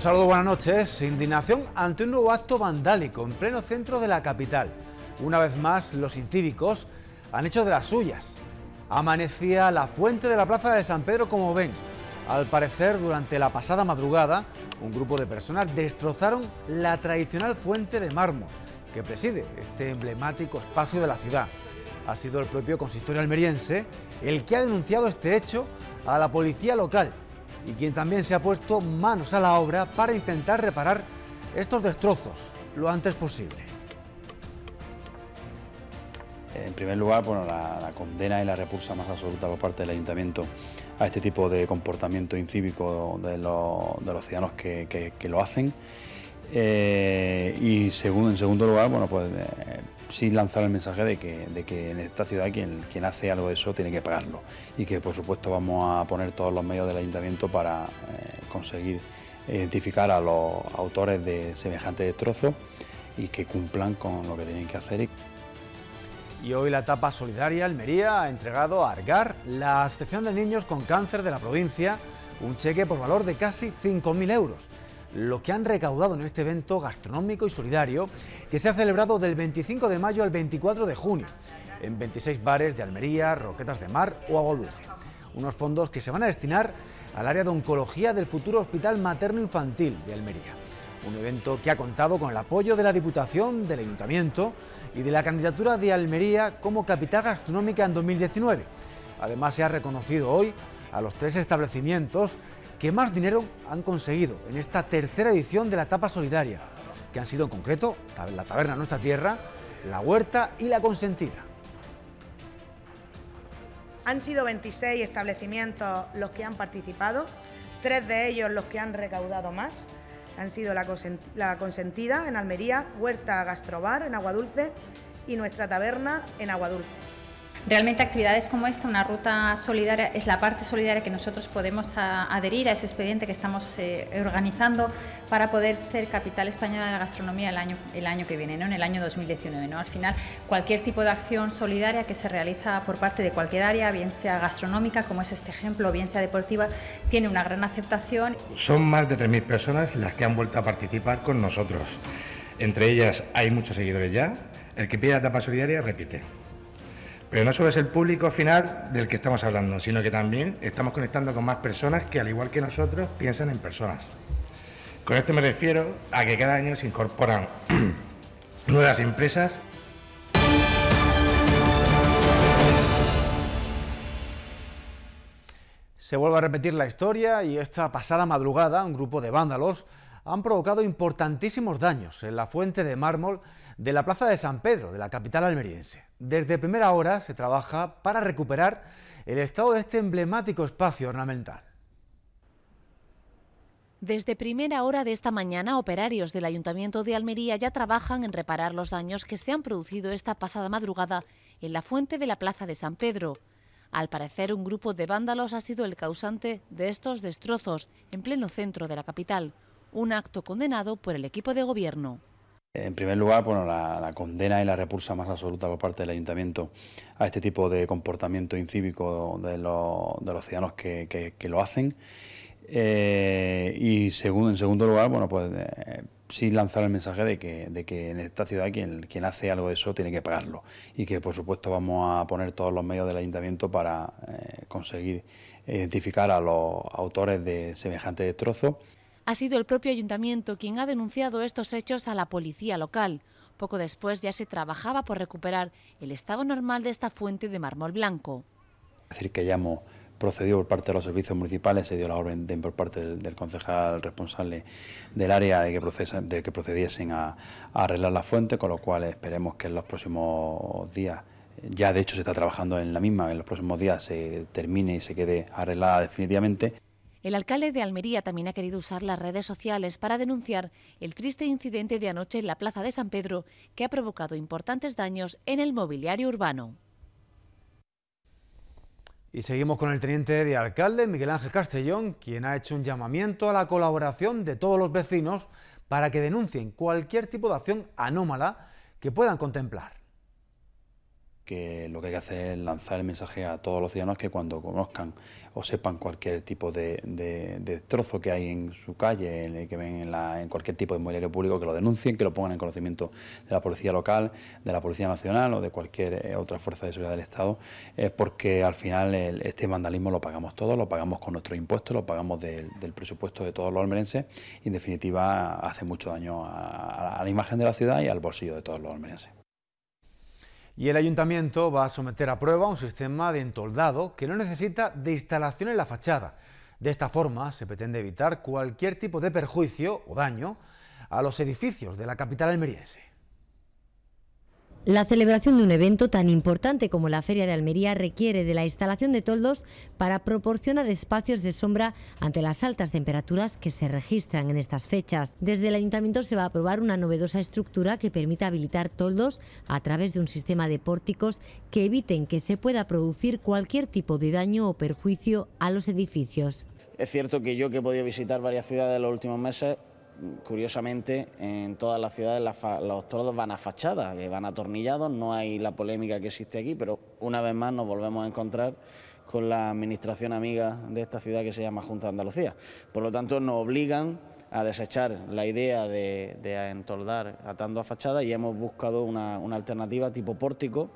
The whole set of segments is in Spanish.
Un saludo, buenas noches. Indignación ante un nuevo acto vandálico en pleno centro de la capital. Una vez más, los incívicos han hecho de las suyas. Amanecía la fuente de la plaza de San Pedro, como ven. Al parecer, durante la pasada madrugada, un grupo de personas destrozaron la tradicional fuente de mármol que preside este emblemático espacio de la ciudad. Ha sido el propio consistorio almeriense el que ha denunciado este hecho a la policía local y quien también se ha puesto manos a la obra para intentar reparar estos destrozos lo antes posible. En primer lugar, bueno, la, condena y la repulsa más absoluta por parte del ayuntamiento a este tipo de comportamiento incívico de, los ciudadanos que, lo hacen. Eh, y segundo, en segundo lugar, bueno, pues eh, sí lanzar el mensaje de que, en esta ciudad quien, hace algo de eso tiene que pagarlo y que por supuesto vamos a poner todos los medios del ayuntamiento para eh, conseguir identificar a los autores de semejante destrozo y que cumplan con lo que tienen que hacer. Y hoy la etapa solidaria Almería ha entregado a Argar la Asociación de Niños con Cáncer de la provincia un cheque por valor de casi 5.000 euros lo que han recaudado en este evento gastronómico y solidario que se ha celebrado del 25 de mayo al 24 de junio en 26 bares de Almería, Roquetas de Mar o Agua Dulce. Unos fondos que se van a destinar al área de oncología del futuro Hospital Materno Infantil de Almería. Un evento que ha contado con el apoyo de la Diputación, del Ayuntamiento y de la candidatura de Almería como capital gastronómica en 2019. Además se ha reconocido hoy a los tres establecimientos que más dinero han conseguido en esta tercera edición de la etapa solidaria, que han sido en concreto la Taberna Nuestra Tierra, la Huerta y la Consentida. Han sido 26 establecimientos los que han participado, tres de ellos los que han recaudado más. Han sido la Consentida en Almería, Huerta Gastrobar en Aguadulce y Nuestra Taberna en Aguadulce. Realmente actividades como esta, una ruta solidaria, es la parte solidaria que nosotros podemos adherir a ese expediente que estamos eh, organizando para poder ser capital española de la gastronomía el año, el año que viene, ¿no? en el año 2019. ¿no? Al final, cualquier tipo de acción solidaria que se realiza por parte de cualquier área, bien sea gastronómica, como es este ejemplo, bien sea deportiva, tiene una gran aceptación. Son más de 3.000 personas las que han vuelto a participar con nosotros. Entre ellas hay muchos seguidores ya. El que la etapa solidaria repite. Pero no solo es el público final del que estamos hablando, sino que también estamos conectando con más personas que, al igual que nosotros, piensan en personas. Con esto me refiero a que cada año se incorporan nuevas empresas Se vuelve a repetir la historia y esta pasada madrugada un grupo de vándalos han provocado importantísimos daños en la fuente de mármol de la Plaza de San Pedro, de la capital almeriense. Desde primera hora se trabaja para recuperar el estado de este emblemático espacio ornamental. Desde primera hora de esta mañana, operarios del Ayuntamiento de Almería ya trabajan en reparar los daños que se han producido esta pasada madrugada en la fuente de la Plaza de San Pedro. Al parecer, un grupo de vándalos ha sido el causante de estos destrozos en pleno centro de la capital un acto condenado por el equipo de gobierno. En primer lugar, bueno, la, condena y la repulsa más absoluta por parte del ayuntamiento a este tipo de comportamiento incívico de, los, ciudadanos que, lo hacen. Eh, y en segundo lugar, bueno, pues eh, sí lanzar el mensaje de que, en esta ciudad quien, quien hace algo de eso tiene que pagarlo y que por supuesto vamos a poner todos los medios del ayuntamiento para eh, conseguir identificar a los autores de semejante destrozo. Ha sido el propio ayuntamiento quien ha denunciado estos hechos a la policía local. Poco después ya se trabajaba por recuperar el estado normal de esta fuente de mármol blanco. Es decir, que hemos procedido por parte de los servicios municipales, se dio la orden por parte del, concejal responsable del área de que, procediesen a, arreglar la fuente, con lo cual esperemos que en los próximos días, ya de hecho se está trabajando en la misma, en los próximos días se termine y se quede arreglada definitivamente. El alcalde de Almería también ha querido usar las redes sociales para denunciar el triste incidente de anoche en la Plaza de San Pedro que ha provocado importantes daños en el mobiliario urbano. Y seguimos con el teniente de alcalde, Miguel Ángel Castellón, quien ha hecho un llamamiento a la colaboración de todos los vecinos para que denuncien cualquier tipo de acción anómala que puedan contemplar que lo que hay que hacer es lanzar el mensaje a todos los ciudadanos que cuando conozcan o sepan cualquier tipo de, destrozo trozo que hay en su calle, que ven en, cualquier tipo de inmobiliario público, que lo denuncien, que lo pongan en conocimiento de la Policía Local, de la Policía Nacional o de cualquier eh, otra fuerza de seguridad del Estado, es porque al final este vandalismo lo pagamos todos, lo pagamos con nuestros impuestos, lo pagamos del, presupuesto de todos los almerenses y en definitiva hace mucho daño a, a la imagen de la ciudad y al bolsillo de todos los almerenses. Y el ayuntamiento va a someter a prueba un sistema de entoldado que no necesita de instalación en la fachada. De esta forma se pretende evitar cualquier tipo de perjuicio o daño a los edificios de la capital almeriense. La celebración de un evento tan importante como la Feria de Almería requiere de la instalación de toldos para proporcionar espacios de sombra ante las altas temperaturas que se registran en estas fechas. Desde el Ayuntamiento se va a aprobar una novedosa estructura que permita habilitar toldos a través de un sistema de pórticos que eviten que se pueda producir cualquier tipo de daño o perjuicio a los edificios. Es cierto que yo que he podido visitar varias ciudades en los últimos meses curiosamente, en todas las ciudades los toros van a fachada, que van atornillados, no hay la polémica que existe aquí, pero una vez más nos volvemos a encontrar con la administración amiga de esta ciudad que se llama Junta de Andalucía. Por lo tanto, nos obligan a desechar la idea de, entordar atando a fachada y hemos buscado una alternativa tipo pórtico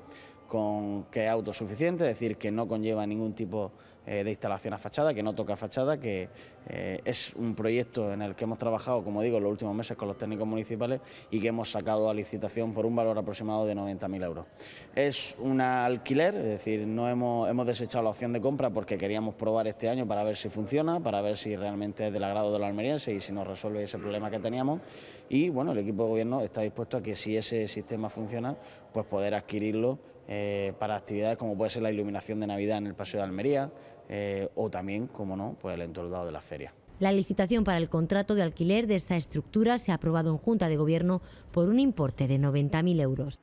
con que es autosuficiente, es decir, que no conlleva ningún tipo eh, de instalación a fachada, que no toca fachada, que eh, es un proyecto en el que hemos trabajado, como digo, en los últimos meses con los técnicos municipales y que hemos sacado a licitación por un valor aproximado de 90.000 euros. Es un alquiler, es decir, no hemos, hemos desechado la opción de compra porque queríamos probar este año para ver si funciona, para ver si realmente es del agrado de los almerienses y si nos resuelve ese problema que teníamos. Y bueno, el equipo de gobierno está dispuesto a que si ese sistema funciona, pues poder adquirirlo eh, para actividades como puede ser la iluminación de Navidad en el Paseo de Almería eh, o también, como no, pues el entordado de la feria. La licitación para el contrato de alquiler de esta estructura se ha aprobado en Junta de Gobierno por un importe de 90.000 euros.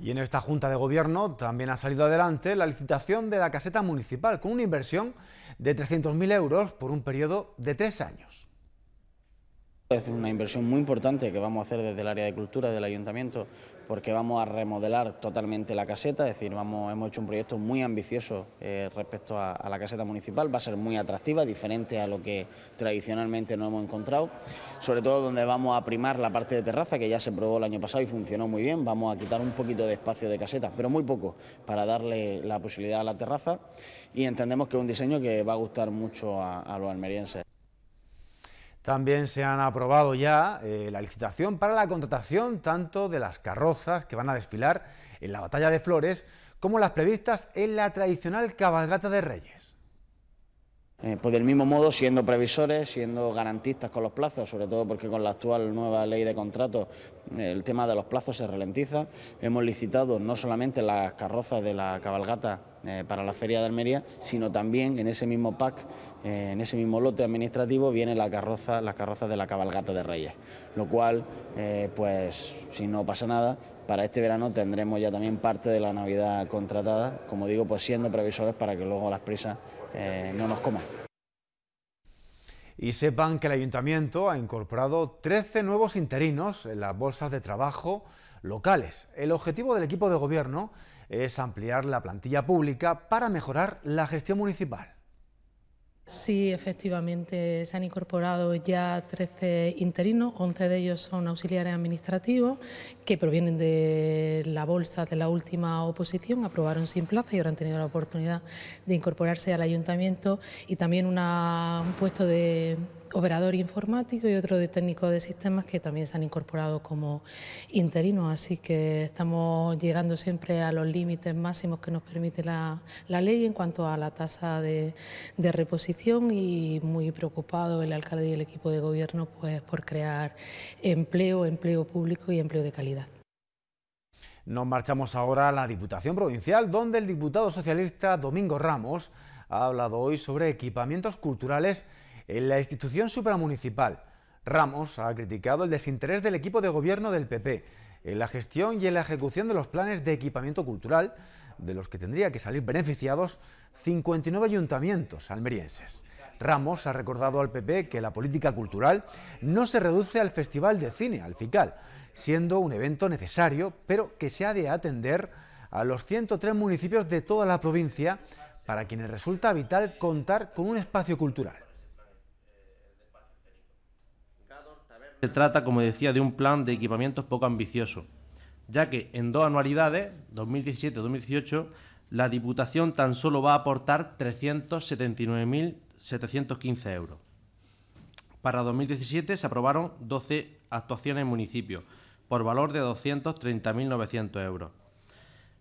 Y en esta Junta de Gobierno también ha salido adelante la licitación de la caseta municipal con una inversión de 300.000 euros por un periodo de tres años. Es una inversión muy importante que vamos a hacer desde el área de cultura del ayuntamiento porque vamos a remodelar totalmente la caseta, es decir, hemos hecho un proyecto muy ambicioso eh, respecto a, la caseta municipal, va a ser muy atractiva, diferente a lo que tradicionalmente no hemos encontrado, sobre todo donde vamos a primar la parte de terraza que ya se probó el año pasado y funcionó muy bien, vamos a quitar un poquito de espacio de casetas, pero muy poco, para darle la posibilidad a la terraza y entendemos que es un diseño que va a gustar mucho a los almerienses. También se han aprobado ya eh, la licitación para la contratación tanto de las carrozas que van a desfilar en la Batalla de Flores como las previstas en la tradicional cabalgata de Reyes. Eh, pues del mismo modo, siendo previsores, siendo garantistas con los plazos, sobre todo porque con la actual nueva ley de contratos el tema de los plazos se ralentiza. Hemos licitado no solamente las carrozas de la cabalgata eh, para la Feria de Almería, sino también en ese mismo pack, eh, en ese mismo lote administrativo, vienen la carroza, las carrozas de la cabalgata de Reyes. Lo cual, eh, pues si no pasa nada, para este verano tendremos ya también parte de la Navidad contratada, como digo, pues siendo previsores para que luego las prisas no nos coman. Y sepan que el ayuntamiento ha incorporado 13 nuevos interinos en las bolsas de trabajo locales. El objetivo del equipo de gobierno es ampliar la plantilla pública para mejorar la gestión municipal. Sí, efectivamente, se han incorporado ya 13 interinos, 11 de ellos son auxiliares administrativos que provienen de la bolsa de la última oposición, aprobaron sin plaza y ahora han tenido la oportunidad de incorporarse al ayuntamiento y también un puesto de operador informático y otro de técnico de sistemas que también se han incorporado como interinos. Así que estamos llegando siempre a los límites máximos que nos permite la, ley en cuanto a la tasa de, de, reposición y muy preocupado el alcalde y el equipo de gobierno pues, por crear empleo, empleo público y empleo de calidad. Nos marchamos ahora a la Diputación Provincial, donde el diputado socialista Domingo Ramos ha hablado hoy sobre equipamientos culturales en la institución supramunicipal, Ramos ha criticado el desinterés del equipo de gobierno del PP en la gestión y en la ejecución de los planes de equipamiento cultural, de los que tendría que salir beneficiados 59 ayuntamientos almerienses. Ramos ha recordado al PP que la política cultural no se reduce al Festival de Cine, al FICAL, siendo un evento necesario, pero que se ha de atender a los 103 municipios de toda la provincia para quienes resulta vital contar con un espacio cultural. Se trata, como decía, de un plan de equipamientos poco ambicioso, ya que en dos anualidades, 2017-2018, la Diputación tan solo va a aportar 379.715 euros. Para 2017 se aprobaron 12 actuaciones en municipios, por valor de 230.900 euros,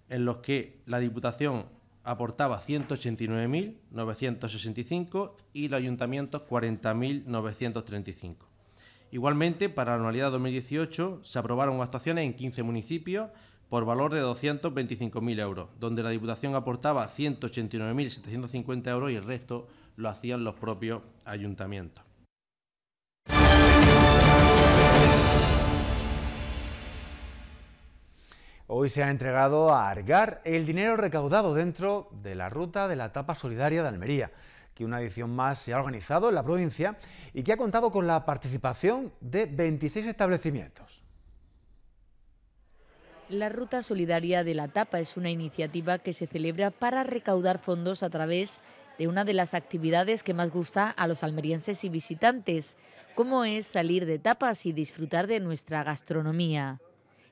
en los que la Diputación aportaba 189.965 y los ayuntamientos 40.935. Igualmente, para la anualidad 2018 se aprobaron actuaciones en 15 municipios por valor de 225.000 euros, donde la Diputación aportaba 189.750 euros y el resto lo hacían los propios ayuntamientos. Hoy se ha entregado a Argar el dinero recaudado dentro de la ruta de la etapa solidaria de Almería que una edición más se ha organizado en la provincia y que ha contado con la participación de 26 establecimientos. La Ruta Solidaria de la Tapa es una iniciativa que se celebra para recaudar fondos a través de una de las actividades que más gusta a los almerienses y visitantes, como es salir de tapas y disfrutar de nuestra gastronomía.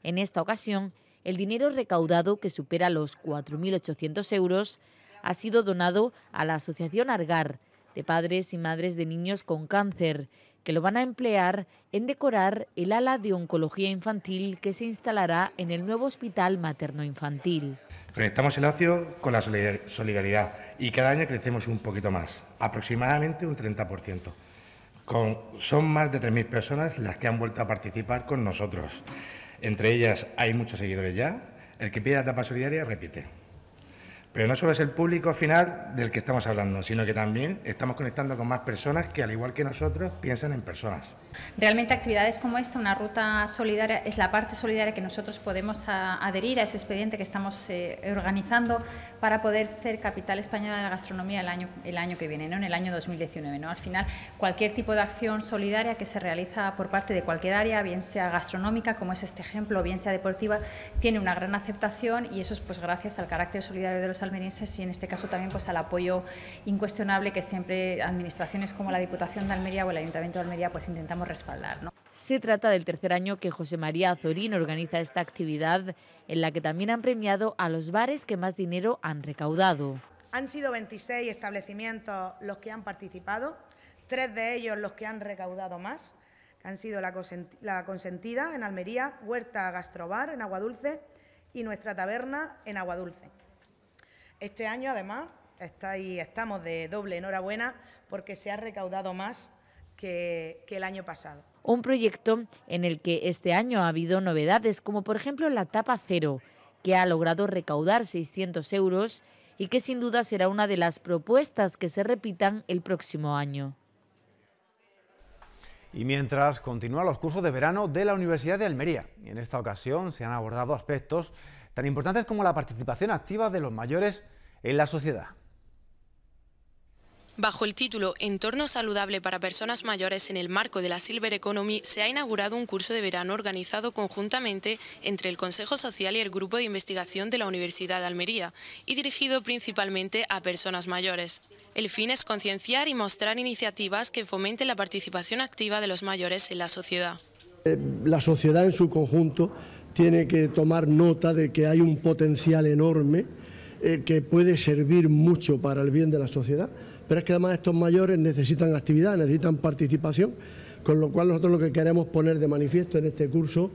En esta ocasión, el dinero recaudado, que supera los 4.800 euros, ha sido donado a la Asociación Argar de Padres y Madres de Niños con Cáncer, que lo van a emplear en decorar el ala de oncología infantil que se instalará en el nuevo hospital materno-infantil. Conectamos el ocio con la solidaridad y cada año crecemos un poquito más, aproximadamente un 30%. Con, son más de 3.000 personas las que han vuelto a participar con nosotros. Entre ellas hay muchos seguidores ya. El que pide la etapa solidaria repite. Pero no solo es el público final del que estamos hablando, sino que también estamos conectando con más personas que, al igual que nosotros, piensan en personas. Realmente actividades como esta, una ruta solidaria, es la parte solidaria que nosotros podemos adherir a ese expediente que estamos eh, organizando para poder ser capital española de la gastronomía el año, el año que viene, ¿no? en el año 2019. ¿no? Al final, cualquier tipo de acción solidaria que se realiza por parte de cualquier área, bien sea gastronómica, como es este ejemplo, bien sea deportiva, tiene una gran aceptación y eso es pues, gracias al carácter solidario de los almerienses y en este caso también pues, al apoyo incuestionable que siempre administraciones como la Diputación de Almería o el Ayuntamiento de Almería pues, intentamos respaldar. Se trata del tercer año que José María Azorín organiza esta actividad en la que también han premiado a los bares que más dinero han recaudado. Han sido 26 establecimientos los que han participado, tres de ellos los que han recaudado más, que han sido La Consentida en Almería, Huerta Gastrobar en Aguadulce y Nuestra Taberna en Aguadulce. Este año, además, estamos de doble enhorabuena porque se ha recaudado más que, que el año pasado. Un proyecto en el que este año ha habido novedades, como por ejemplo la tapa cero, que ha logrado recaudar 600 euros y que sin duda será una de las propuestas que se repitan el próximo año. Y mientras continúan los cursos de verano de la Universidad de Almería, en esta ocasión se han abordado aspectos tan importantes como la participación activa de los mayores en la sociedad. Bajo el título Entorno saludable para personas mayores en el marco de la Silver Economy, se ha inaugurado un curso de verano organizado conjuntamente entre el Consejo Social y el Grupo de Investigación de la Universidad de Almería y dirigido principalmente a personas mayores. El fin es concienciar y mostrar iniciativas que fomenten la participación activa de los mayores en la sociedad. Eh, la sociedad en su conjunto tiene que tomar nota de que hay un potencial enorme eh, que puede servir mucho para el bien de la sociedad. Pero es que además estos mayores necesitan actividad, necesitan participación, con lo cual nosotros lo que queremos poner de manifiesto en este curso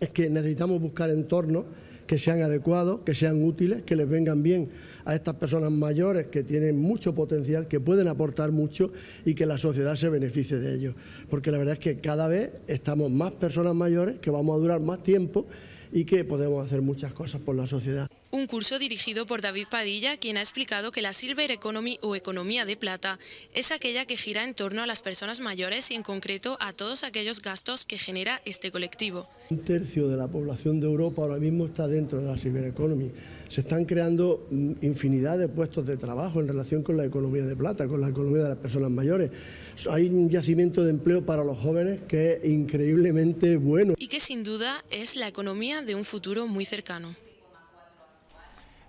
es que necesitamos buscar entornos que sean adecuados, que sean útiles, que les vengan bien a estas personas mayores que tienen mucho potencial, que pueden aportar mucho y que la sociedad se beneficie de ellos. Porque la verdad es que cada vez estamos más personas mayores, que vamos a durar más tiempo y que podemos hacer muchas cosas por la sociedad. Un curso dirigido por David Padilla, quien ha explicado que la Silver Economy o economía de plata es aquella que gira en torno a las personas mayores y en concreto a todos aquellos gastos que genera este colectivo. Un tercio de la población de Europa ahora mismo está dentro de la Silver Economy. Se están creando mm, infinidad de puestos de trabajo en relación con la economía de plata, con la economía de las personas mayores. Hay un yacimiento de empleo para los jóvenes que es increíblemente bueno y que sin duda es la economía de un futuro muy cercano.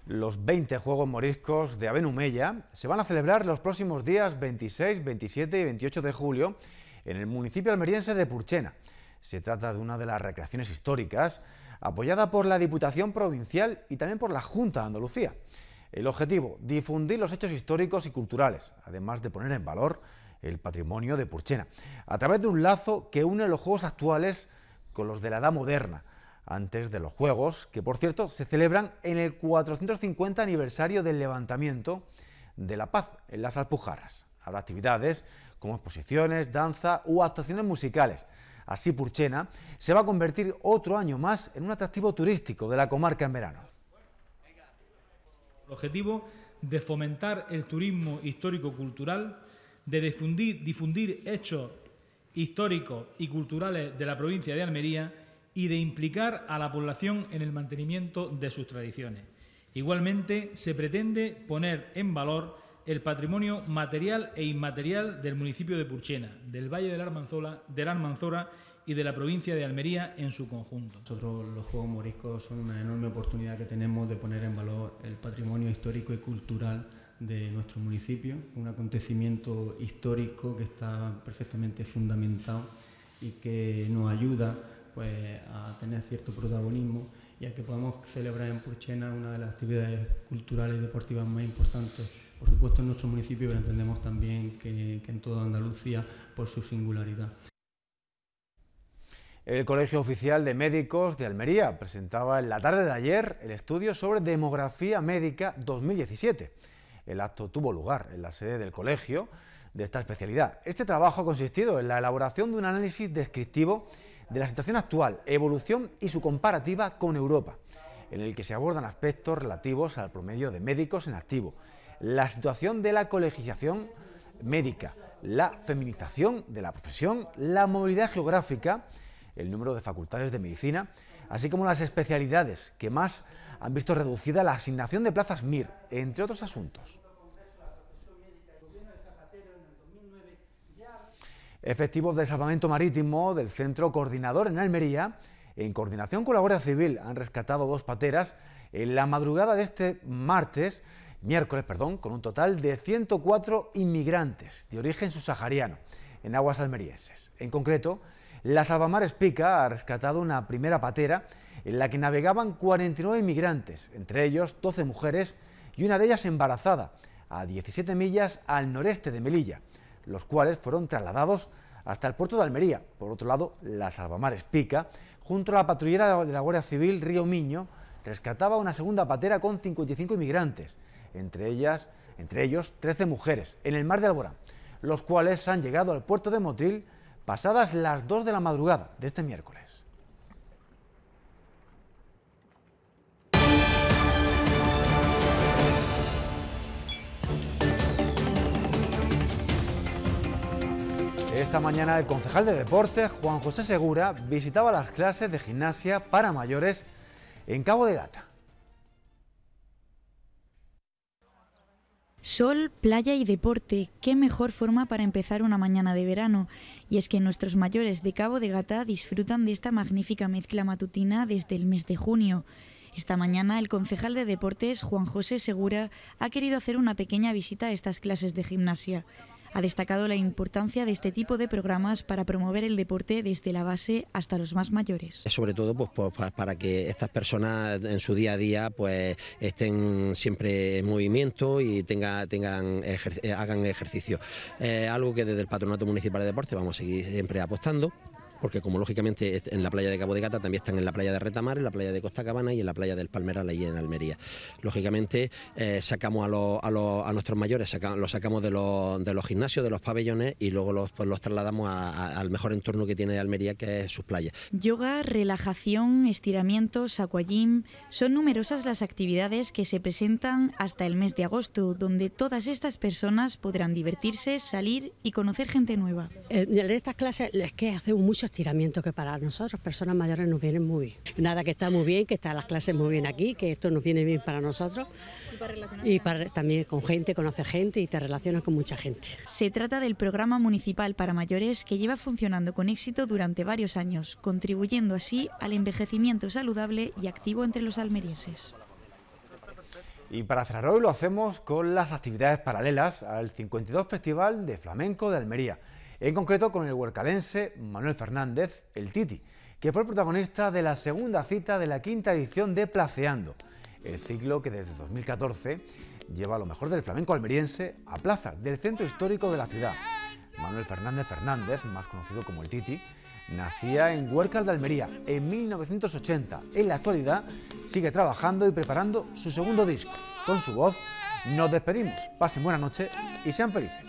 Los 20 Juegos Moriscos de Abenumella se van a celebrar los próximos días 26, 27 y 28 de julio en el municipio almeriense de Purchena. Se trata de una de las recreaciones históricas apoyada por la Diputación Provincial y también por la Junta de Andalucía. El objetivo, difundir los hechos históricos y culturales, además de poner en valor el patrimonio de Purchena, a través de un lazo que une los juegos actuales con los de la edad moderna, antes de los Juegos, que por cierto se celebran en el 450 aniversario del levantamiento de la paz en las Alpujarras. Habrá actividades como exposiciones, danza u actuaciones musicales. Así Purchena se va a convertir otro año más en un atractivo turístico de la comarca en verano. El objetivo de fomentar el turismo histórico-cultural, de difundir, difundir hechos históricos y culturales de la provincia de Almería y de implicar a la población en el mantenimiento de sus tradiciones. Igualmente, se pretende poner en valor el patrimonio material e inmaterial del municipio de Purchena, del Valle de la, Armanzola, de Armanzora y de la provincia de Almería en su conjunto. Nosotros los Juegos Moriscos son una enorme oportunidad que tenemos de poner en valor el patrimonio histórico y cultural de nuestro municipio, un acontecimiento histórico que está perfectamente fundamentado y que nos ayuda pues, a tener cierto protagonismo y a que podamos celebrar en Purchena una de las actividades culturales y deportivas más importantes. Por supuesto en nuestro municipio, pero entendemos también que en toda Andalucía por su singularidad. El Colegio Oficial de Médicos de Almería presentaba en la tarde de ayer el estudio sobre demografía médica 2017. El acto tuvo lugar en la sede del colegio de esta especialidad. Este trabajo ha consistido en la elaboración de un análisis descriptivo de la situación actual, evolución y su comparativa con Europa, en el que se abordan aspectos relativos al promedio de médicos en activo, la situación de la colegiación médica, la feminización de la profesión, la movilidad geográfica, el número de facultades de medicina, así como las especialidades que más han visto reducida la asignación de plazas MIR, entre otros asuntos. Efectivos del salvamento marítimo del Centro Coordinador en Almería, en coordinación con la Guardia Civil, han rescatado dos pateras en la madrugada de este martes, miércoles, perdón, con un total de 104 inmigrantes de origen subsahariano en aguas almerienses. En concreto, la Salvamares Pica ha rescatado una primera patera en la que navegaban 49 inmigrantes... entre ellos 12 mujeres y una de ellas embarazada, a 17 millas al noreste de Melilla, los cuales fueron trasladados hasta el puerto de Almería. Por otro lado, la Salvamares Pica, junto a la patrullera de la Guardia Civil Río Miño, rescataba una segunda patera con 55 inmigrantes, entre, ellas, entre ellos 13 mujeres, en el mar de Alborán, los cuales han llegado al puerto de Motril pasadas las 2 de la madrugada de este miércoles. Esta mañana el concejal de deportes, Juan José Segura, visitaba las clases de gimnasia para mayores en Cabo de Gata. Sol, playa y deporte, qué mejor forma para empezar una mañana de verano. Y es que nuestros mayores de Cabo de Gata disfrutan de esta magnífica mezcla matutina desde el mes de junio. Esta mañana el concejal de deportes, Juan José Segura, ha querido hacer una pequeña visita a estas clases de gimnasia. Ha destacado la importancia de este tipo de programas para promover el deporte desde la base hasta los más mayores. Sobre todo pues, pues para que estas personas en su día a día pues, estén siempre en movimiento y tengan, hagan ejercicio. Eh, algo que desde el Patronato Municipal de Deporte vamos a seguir siempre apostando porque como lógicamente en la playa de Cabo de Gata también están en la playa de Retamar, en la playa de Costa Cabana y en la playa del Palmeral ahí en Almería. Lógicamente eh, sacamos a, los, a, los, a, nuestros mayores, los sacamos de los, gimnasios, de los pabellones y luego los, pues, trasladamos al mejor entorno que tiene Almería, que es sus playas. Yoga, relajación, estiramientos, aquagym, son numerosas las actividades que se presentan hasta el mes de agosto, donde todas estas personas podrán divertirse, salir y conocer gente nueva. el eh, de estas clases es que hacemos mucho estiramiento que para nosotros, personas mayores, nos vienen muy bien. Nada, que está muy bien, que están las clases muy bien aquí, que esto nos viene bien para nosotros y también con gente, conoces gente y te relacionas con mucha gente. Se trata del programa municipal para mayores que lleva funcionando con éxito durante varios años, contribuyendo así al envejecimiento saludable y activo entre los almerienses. Y para cerrar hoy lo hacemos con las actividades paralelas al 52 Festival de Flamenco de Almería en concreto con el huercalense Manuel Fernández, el Titi, que fue el protagonista de la segunda cita de la quinta edición de Placeando, el ciclo que desde 2014 lleva lo mejor del flamenco almeriense a plazas del centro histórico de la ciudad. Manuel Fernández Fernández, más conocido como el Titi, nacía en Huércal de Almería en 1980. En la actualidad sigue trabajando y preparando su segundo disco. Con su voz nos despedimos. Pasen buena noche y sean felices.